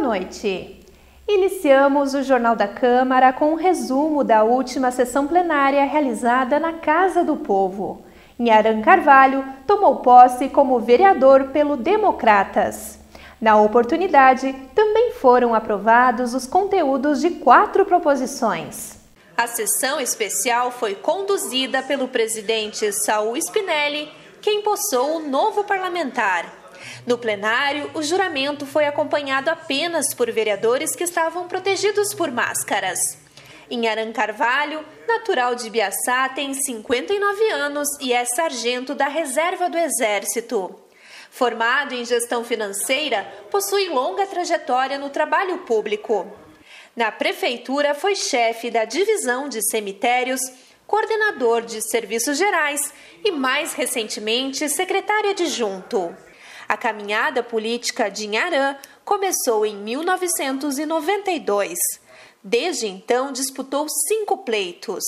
Boa noite. Iniciamos o Jornal da Câmara com um resumo da última sessão plenária realizada na Casa do Povo. Nharan Carvalho tomou posse como vereador pelo Democratas. Na oportunidade, também foram aprovados os conteúdos de quatro proposições. A sessão especial foi conduzida pelo presidente Saul Spinelli, que empossou o novo parlamentar. No plenário, o juramento foi acompanhado apenas por vereadores que estavam protegidos por máscaras. Inharan Carvalho, natural de Biaçá, tem 59 anos e é sargento da Reserva do Exército. Formado em gestão financeira, possui longa trajetória no trabalho público. Na prefeitura, foi chefe da divisão de cemitérios, coordenador de serviços gerais e, mais recentemente, secretário adjunto. A caminhada política de Inharã começou em 1992. Desde então, disputou cinco pleitos.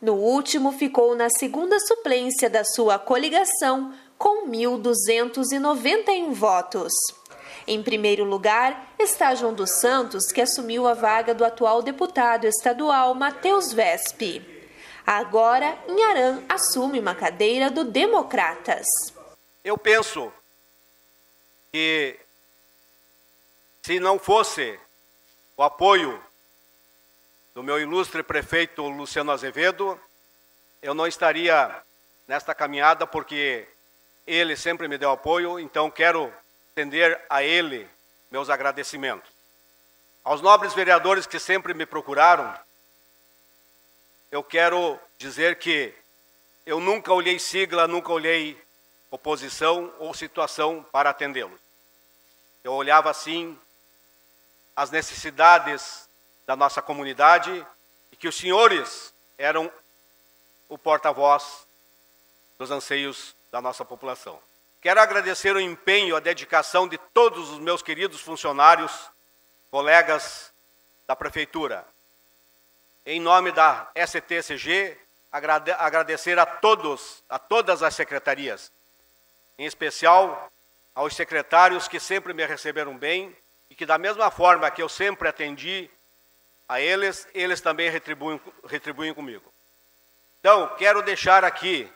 No último, ficou na segunda suplência da sua coligação, com 1.291 votos. Em primeiro lugar, está João dos Santos, que assumiu a vaga do atual deputado estadual Matheus Vespe. Agora, Inharã assume uma cadeira do Democratas. Eu penso que se não fosse o apoio do meu ilustre prefeito Luciano Azevedo, eu não estaria nesta caminhada porque ele sempre me deu apoio, então quero estender a ele meus agradecimentos. Aos nobres vereadores que sempre me procuraram, eu quero dizer que eu nunca olhei sigla, nunca olhei oposição ou situação para atendê-los. Eu olhava assim as necessidades da nossa comunidade e que os senhores eram o porta-voz dos anseios da nossa população. Quero agradecer o empenho, a dedicação de todos os meus queridos funcionários, colegas da Prefeitura. Em nome da STCG, agradecer a todos, a todas as secretarias, em especial aos secretários que sempre me receberam bem e que, da mesma forma que eu sempre atendi a eles, eles também retribuem, retribuem comigo. Então, quero deixar aqui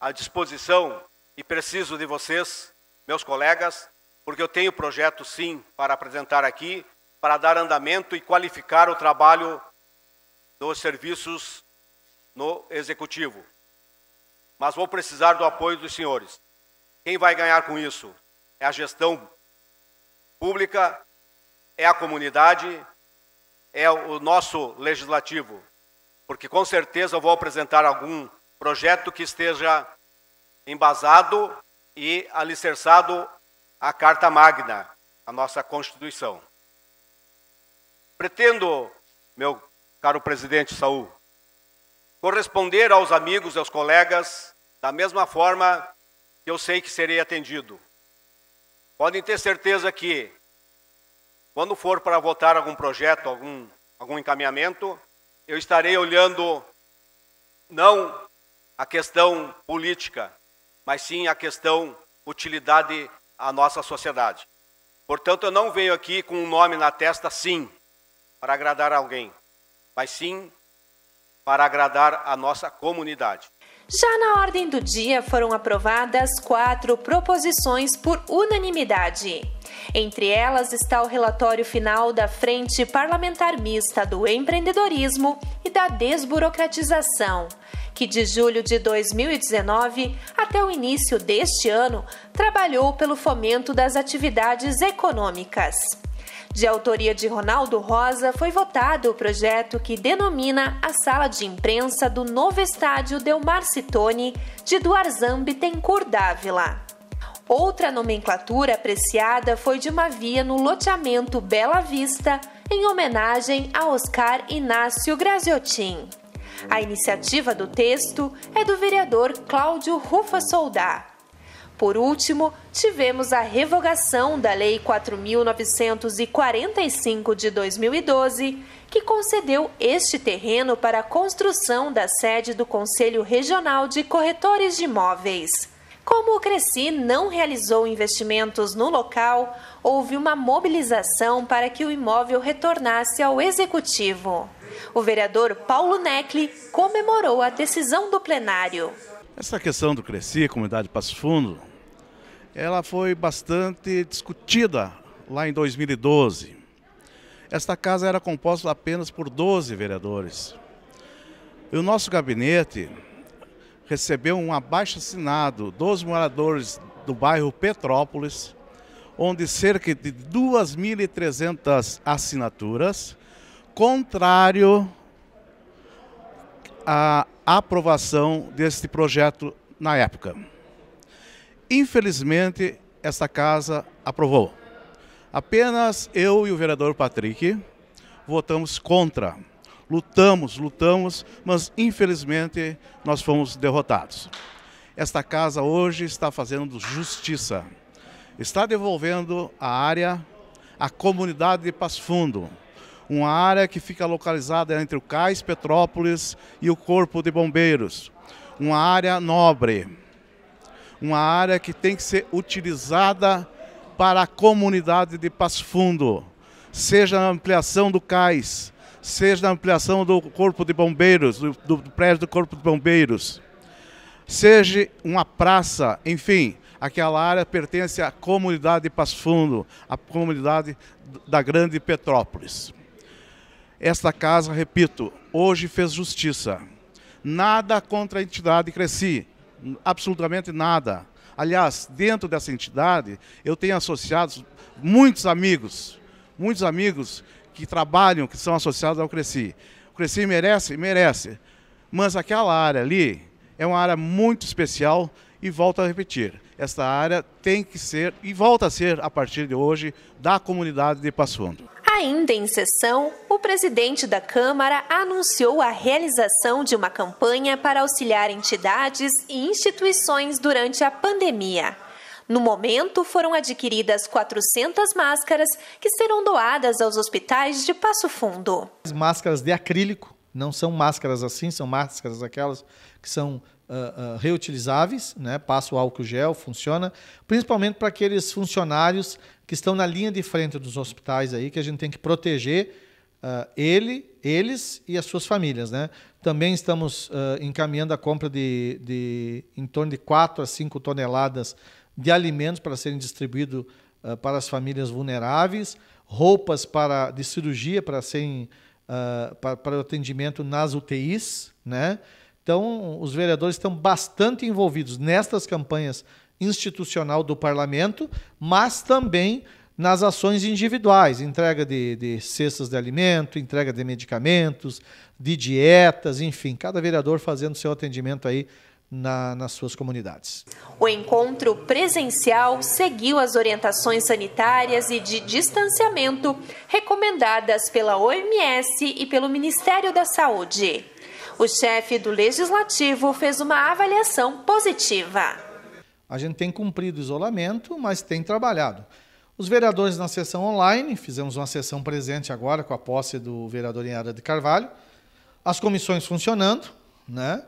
à disposição e preciso de vocês, meus colegas, porque eu tenho projeto sim para apresentar aqui, para dar andamento e qualificar o trabalho dos serviços no executivo. Mas vou precisar do apoio dos senhores. Quem vai ganhar com isso? É a gestão pública, é a comunidade, é o nosso legislativo. Porque com certeza eu vou apresentar algum projeto que esteja embasado e alicerçado à Carta Magna, a nossa Constituição. Pretendo, meu caro presidente Saul, corresponder aos amigos e aos colegas da mesma forma que eu sei que serei atendido. Podem ter certeza que, quando for para votar algum projeto, algum, algum encaminhamento, eu estarei olhando não a questão política, mas sim a questão utilidade à nossa sociedade. Portanto, eu não venho aqui com um nome na testa, sim, para agradar alguém, mas sim para agradar a nossa comunidade. Já na ordem do dia foram aprovadas quatro proposições por unanimidade. Entre elas está o relatório final da Frente Parlamentar Mista do Empreendedorismo e da Desburocratização, que de julho de 2019 até o início deste ano trabalhou pelo fomento das atividades econômicas. De autoria de Ronaldo Rosa, foi votado o projeto que denomina a Sala de Imprensa do novo estádio Delmar Citone de Duarzan Bittencourt Dávila. Outra nomenclatura apreciada foi de uma via no loteamento Bela Vista, em homenagem a Oscar Inácio Graziotin. A iniciativa do texto é do vereador Cláudio Rufa Soldar. Por último, tivemos a revogação da Lei 4.945 de 2012, que concedeu este terreno para a construção da sede do Conselho Regional de Corretores de Imóveis. Como o Cresci não realizou investimentos no local, houve uma mobilização para que o imóvel retornasse ao executivo. O vereador Paulo Necli comemorou a decisão do plenário. Essa questão do Cresci, Comunidade Passo Fundo, ela foi bastante discutida lá em 2012. Esta casa era composta apenas por 12 vereadores. E o nosso gabinete recebeu um abaixo-assinado dos moradores do bairro Petrópolis, onde cerca de 2.300 assinaturas, contrário a, aprovação deste projeto na época. Infelizmente, esta casa aprovou. Apenas eu e o vereador Patrick votamos contra. Lutamos, lutamos, mas infelizmente nós fomos derrotados. Esta casa hoje está fazendo justiça. Está devolvendo a área à comunidade de Passo Fundo uma área que fica localizada entre o Cais Petrópolis e o Corpo de Bombeiros. Uma área nobre, uma área que tem que ser utilizada para a comunidade de Passo Fundo, seja na ampliação do cais, seja na ampliação do Corpo de Bombeiros, do, do, prédio do Corpo de Bombeiros, seja uma praça, enfim, aquela área pertence à comunidade de Passo Fundo, à comunidade da Grande Petrópolis. Esta casa, repito, hoje fez justiça. Nada contra a entidade Cresci, absolutamente nada. Aliás, dentro dessa entidade, eu tenho associados muitos amigos, muitos amigos que trabalham, que são associados ao Cresci. O Cresci merece? Merece. Mas aquela área ali é uma área muito especial e volto a repetir, esta área tem que ser e volta a ser, a partir de hoje, da comunidade de Passo Fundo. Ainda em sessão, o presidente da Câmara anunciou a realização de uma campanha para auxiliar entidades e instituições durante a pandemia. No momento, foram adquiridas 400 máscaras que serão doadas aos hospitais de Passo Fundo. As máscaras de acrílico não são máscaras assim, são máscaras aquelas que são uh, reutilizáveis, né? passa o álcool gel, funciona, principalmente para aqueles funcionários que estão na linha de frente dos hospitais aí, que a gente tem que proteger uh, ele, eles e as suas famílias. Né? Também estamos encaminhando a compra de, de em torno de 4 a 5 toneladas de alimentos para serem distribuídos para as famílias vulneráveis, roupas para, de cirurgia para serem. para, para o atendimento nas UTIs, né? Então, os vereadores estão bastante envolvidos nestas campanhas institucional do parlamento, mas também nas ações individuais, entrega de, de, cestas de alimento, entrega de medicamentos, de dietas, enfim, cada vereador fazendo seu atendimento aí na, nas suas comunidades. O encontro presencial seguiu as orientações sanitárias e de distanciamento recomendadas pela OMS e pelo Ministério da Saúde. O chefe do Legislativo fez uma avaliação positiva. A gente tem cumprido o isolamento, mas tem trabalhado. Os vereadores na sessão online, fizemos uma sessão presente agora com a posse do vereador Inhara de Carvalho. As comissões funcionando, né?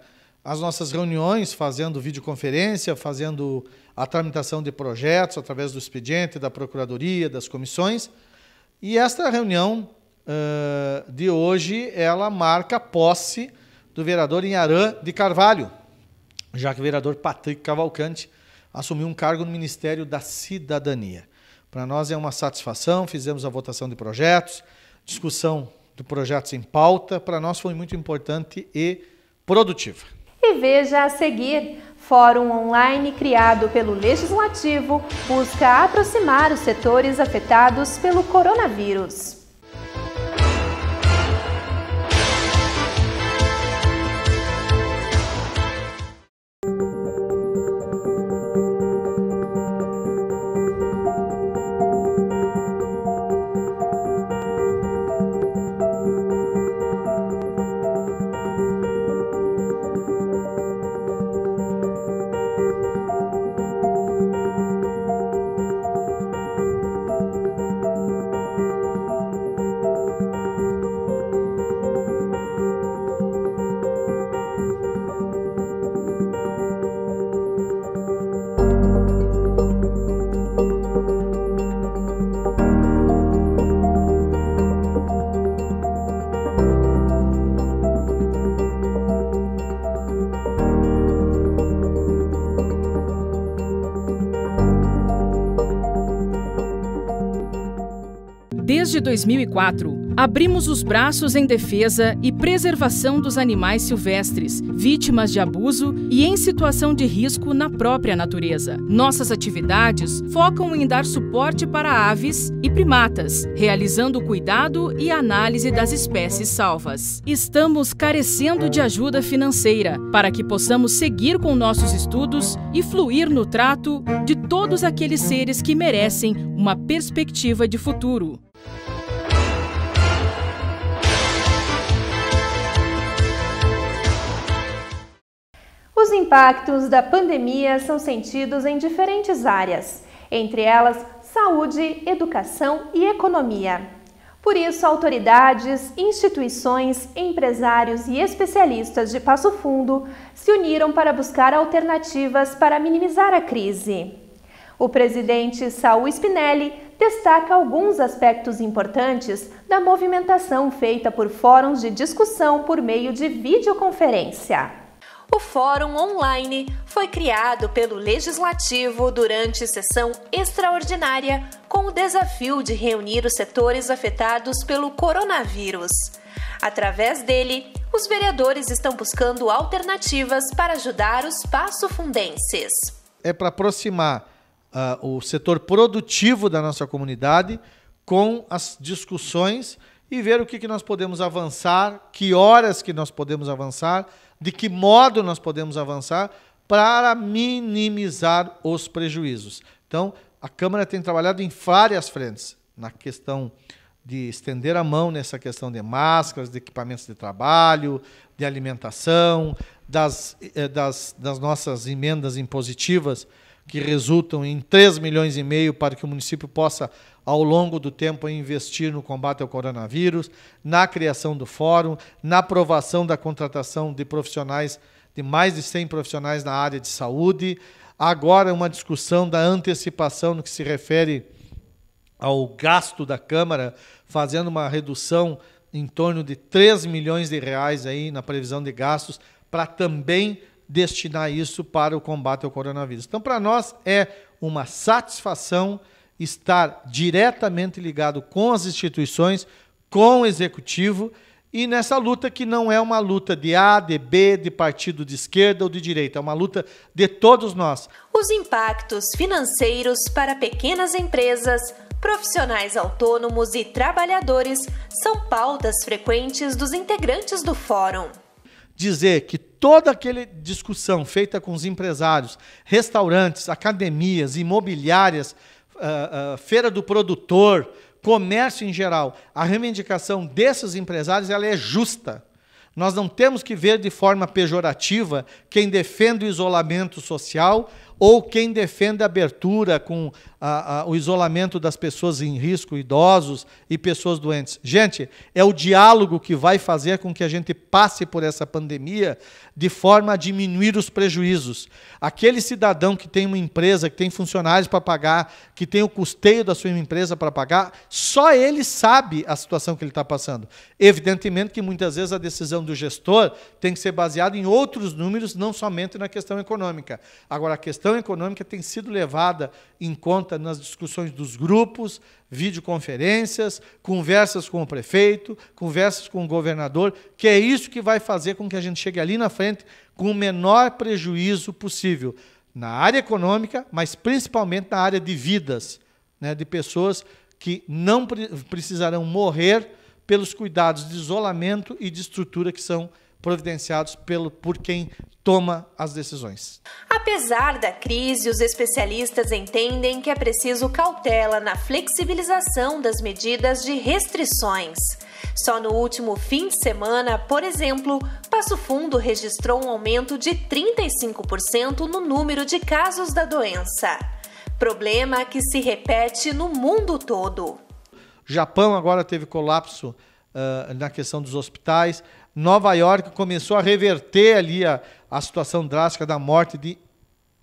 as nossas reuniões fazendo videoconferência, fazendo a tramitação de projetos através do expediente, da procuradoria, das comissões. E esta reunião uh, de hoje, ela marca posse do vereador Inharã de Carvalho, já que o vereador Patrick Cavalcante assumiu um cargo no Ministério da Cidadania. Para nós é uma satisfação, fizemos a votação de projetos, discussão de projetos em pauta, para nós foi muito importante e produtiva. E veja a seguir, fórum online criado pelo Legislativo busca aproximar os setores afetados pelo coronavírus. de 2004, abrimos os braços em defesa e preservação dos animais silvestres, vítimas de abuso e em situação de risco na própria natureza. Nossas atividades focam em dar suporte para aves e primatas, realizando o cuidado e análise das espécies salvas. Estamos carecendo de ajuda financeira para que possamos seguir com nossos estudos e fluir no trato de todos aqueles seres que merecem uma perspectiva de futuro. Os impactos da pandemia são sentidos em diferentes áreas, entre elas saúde, educação e economia. Por isso, autoridades, instituições, empresários e especialistas de Passo Fundo se uniram para buscar alternativas para minimizar a crise. O presidente Saul Spinelli destaca alguns aspectos importantes da movimentação feita por fóruns de discussão por meio de videoconferência. O Fórum Online foi criado pelo Legislativo durante sessão extraordinária com o desafio de reunir os setores afetados pelo coronavírus. Através dele, os vereadores estão buscando alternativas para ajudar os passo-fundenses. É para aproximar uh, o setor produtivo da nossa comunidade com as discussões e ver o que, que nós podemos avançar, que horas que nós podemos avançar, de que modo nós podemos avançar para minimizar os prejuízos. Então, a Câmara tem trabalhado em várias frentes, na questão de estender a mão nessa questão de máscaras, de equipamentos de trabalho, de alimentação, das, eh, das, das nossas emendas impositivas que resultam em 3 milhões e meio para que o município possa ao longo do tempo a investir no combate ao coronavírus, na criação do fórum, na aprovação da contratação de profissionais, de mais de 100 profissionais na área de saúde. Agora, uma discussão da antecipação no que se refere ao gasto da Câmara, fazendo uma redução em torno de 3 milhões de reais aí na previsão de gastos, para também destinar isso para o combate ao coronavírus. Então, para nós é uma satisfação estar diretamente ligado com as instituições, com o executivo e nessa luta que não é uma luta de A, de B, de partido de esquerda ou de direita, é uma luta de todos nós. Os impactos financeiros para pequenas empresas, profissionais autônomos e trabalhadores são pautas frequentes dos integrantes do fórum. Dizer que toda aquela discussão feita com os empresários, restaurantes, academias, imobiliárias uh, feira do produtor, comércio em geral, a reivindicação desses empresários ela é justa. Nós não temos que ver de forma pejorativa quem defende o isolamento social ou quem defende a abertura com a, a, o isolamento das pessoas em risco, idosos e pessoas doentes. Gente, é o diálogo que vai fazer com que a gente passe por essa pandemia de forma a diminuir os prejuízos. Aquele cidadão que tem uma empresa, que tem funcionários para pagar, que tem o custeio da sua empresa para pagar, só ele sabe a situação que ele está passando. Evidentemente que muitas vezes a decisão do gestor tem que ser baseada em outros números, não somente na questão econômica. Agora, a questão questão econômica tem sido levada em conta nas discussões dos grupos, videoconferências, conversas com o prefeito, conversas com o governador, que é isso que vai fazer com que a gente chegue ali na frente com o menor prejuízo possível na área econômica, mas principalmente na área de vidas, né, de pessoas que não pre precisarão morrer pelos cuidados de isolamento e de estrutura que são necessários providenciados pelo, por quem toma as decisões. Apesar da crise, os especialistas entendem que é preciso cautela na flexibilização das medidas de restrições. Só no último fim de semana, por exemplo, Passo Fundo registrou um aumento de 35% no número de casos da doença. Problema que se repete no mundo todo. Japão agora teve colapso uh, na questão dos hospitais. Nova York começou a reverter ali a, a situação drástica da morte de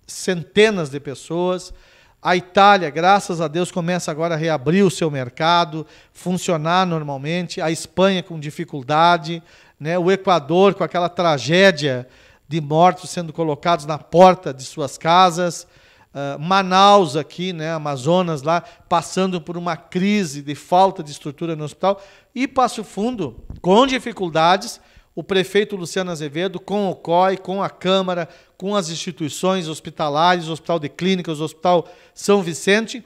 centenas de pessoas. A Itália, graças a Deus, começa agora a reabrir o seu mercado, funcionar normalmente. A Espanha com dificuldade, né? o Equador com aquela tragédia de mortos sendo colocados na porta de suas casas. Ah, Manaus aqui, né, Amazonas lá, passando por uma crise de falta de estrutura no hospital, e Passo Fundo, com dificuldades, o prefeito Luciano Azevedo, com o COI, com a Câmara, com as instituições hospitalares, Hospital de Clínicas, Hospital São Vicente,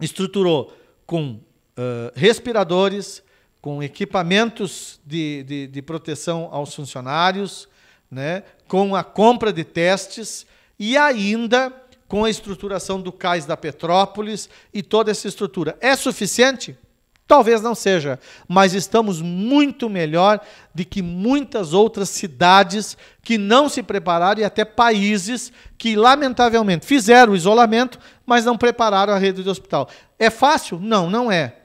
estruturou com uh, respiradores, com equipamentos de, de, de, proteção aos funcionários, né, com a compra de testes e ainda com a estruturação do cais da Petrópolis e toda essa estrutura. É suficiente? Talvez não seja, mas estamos muito melhor do que muitas outras cidades que não se prepararam e até países que, lamentavelmente, fizeram o isolamento, mas não prepararam a rede de hospital. É fácil? Não, não é.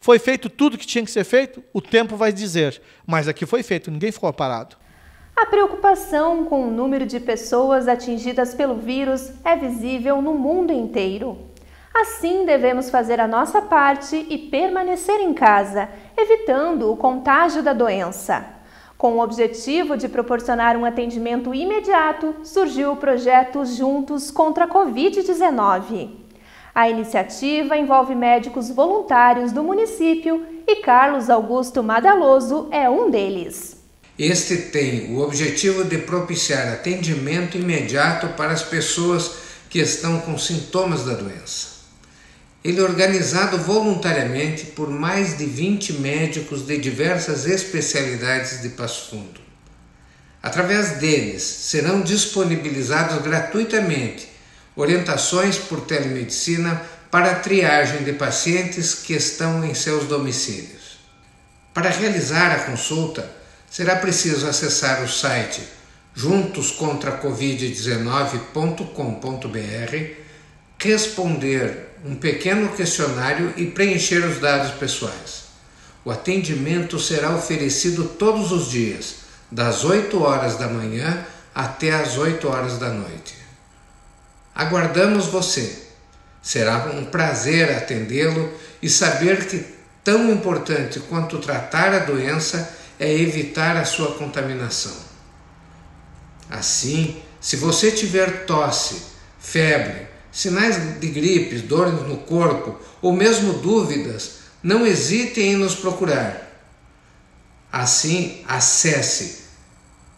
Foi feito tudo que tinha que ser feito? O tempo vai dizer. Mas aqui foi feito, ninguém ficou parado. A preocupação com o número de pessoas atingidas pelo vírus é visível no mundo inteiro. Assim, devemos fazer a nossa parte e permanecer em casa, evitando o contágio da doença. Com o objetivo de proporcionar um atendimento imediato, surgiu o projeto Juntos contra a Covid-19. A iniciativa envolve médicos voluntários do município e Carlos Augusto Madaloso é um deles. Este tem o objetivo de propiciar atendimento imediato para as pessoas que estão com sintomas da doença. Ele é organizado voluntariamente por mais de 20 médicos de diversas especialidades de Passo Fundo. Através deles serão disponibilizados gratuitamente orientações por telemedicina para a triagem de pacientes que estão em seus domicílios. Para realizar a consulta, será preciso acessar o site juntoscontracovid19.com.br, responder um pequeno questionário e preencher os dados pessoais. O atendimento será oferecido todos os dias, das 8 horas da manhã até as 8 horas da noite. Aguardamos você. Será um prazer atendê-lo e saber que, tão importante quanto tratar a doença, é evitar a sua contaminação. Assim, se você tiver tosse, febre, sinais de gripe, dores no corpo ou mesmo dúvidas, não hesite em nos procurar. Assim, acesse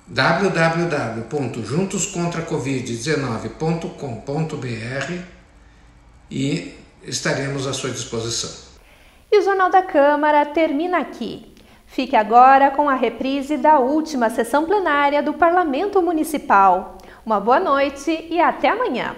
www.juntoscontracovid19.com.br e estaremos à sua disposição. E o Jornal da Câmara termina aqui. Fique agora com a reprise da última sessão plenária do Parlamento Municipal. Uma boa noite e até amanhã!